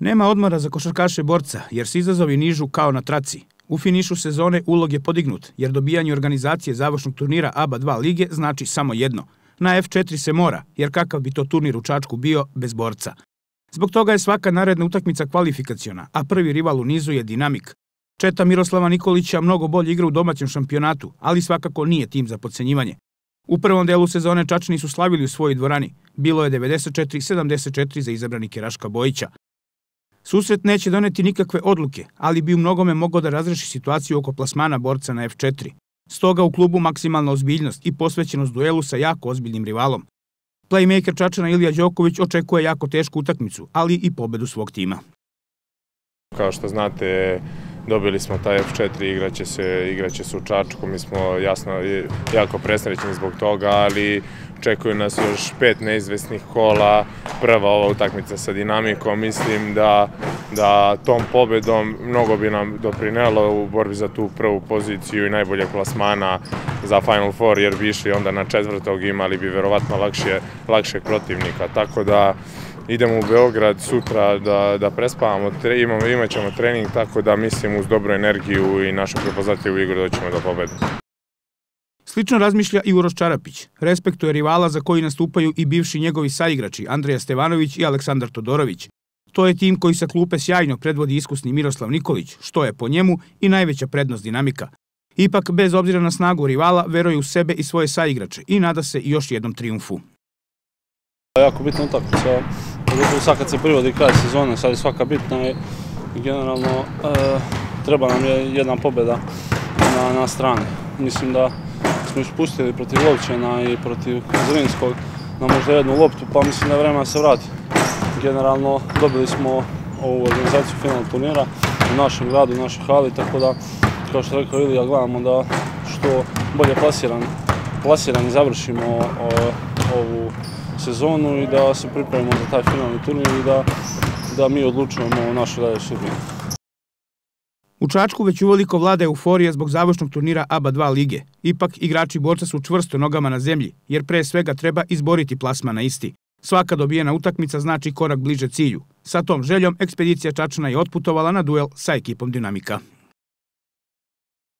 Nema odmora za košarkaše borca, jer se izazovi nižu kao na traci. U finišu sezone ulog je podignut, jer dobijanje organizacije završnog turnira ABA 2 lige znači samo jedno. Na F4 se mora, jer kakav bi to turnir u Čačku bio bez borca. Zbog toga je svaka naredna utakmica kvalifikaciona, a prvi rival u nizu je Dinamik. Četa Miroslava Nikolića mnogo bolje igra u domaćem šampionatu, ali svakako nije tim za podcenjivanje. U prvom delu sezone Čačani su slavili u svojoj dvorani. Bilo je 94-74 za izabrani Keraška Bojića. Susret neće doneti nikakve odluke, ali bi u mnogome mogao da razreši situaciju oko plasmana borca na F4. Stoga u klubu maksimalna ozbiljnost i posvećenost duelu sa jako ozbiljnim rivalom. Playmaker Čačana Ilija Đoković očekuje jako tešku utakmicu, ali i pobedu svog tima. Kao što znate, dobili smo taj F4, igraće se, igraće se u Čačku, mi smo jasno jako presrećni zbog toga, ali čekuju nas još pet neizvesnih kola, prva ova utakmica sa dinamikom, mislim da, da tom pobedom mnogo bi nam doprinelo u borbi za tu prvu poziciju i najbolje plasmana za Final Four, jer bi išli onda na četvrtog imali bi verovatno lakše, lakše protivnika, tako da idemo u Beograd sutra da, da prespavamo, tre, imamo, imat ćemo trening, tako da mislim uz dobru energiju i našu prepoznatljivu igru da ćemo da pobedimo. Slično razmišlja i Uroš Čarapić. Respektuje rivala za koji nastupaju i bivši njegovi saigrači Andreja Stevanović i Aleksandar Todorović. To je tim koji sa klupe sjajno predvodi iskusni Miroslav Nikolić, što je po njemu i najveća prednost dinamika. Ipak, bez obzira na snagu rivala, veruje u sebe i svoje saigrače i nada se još jednom triumfu. Jako bitno utakmica. Pogotovo sad kad se privodi kraj sezone, sad je svaka bitna i generalno e, treba nam je jedna pobjeda na, na strani. Mislim da smo ispustili protiv Lovćena i protiv Zrinskog na možda jednu loptu, pa mislim da je vremena se vrati. Generalno dobili smo ovu organizaciju finalna turnira u našem gradu, u našoj hali, tako da, kao što rekao Ilija, gledamo da što bolje plasiran, plasirani završimo ovu ovu sezonu i da se pripremimo za taj finalni turnir i da, da mi odlučujemo o našoj dalje sudbini. U Čačku već uveliko vlada euforija zbog završnog turnira ABA 2 lige. Ipak, igrači borca su čvrsto nogama na zemlji, jer pre svega treba izboriti plasma na isti. Svaka dobijena utakmica znači korak bliže cilju. Sa tom željom ekspedicija Čačana je otputovala na duel sa ekipom Dinamika.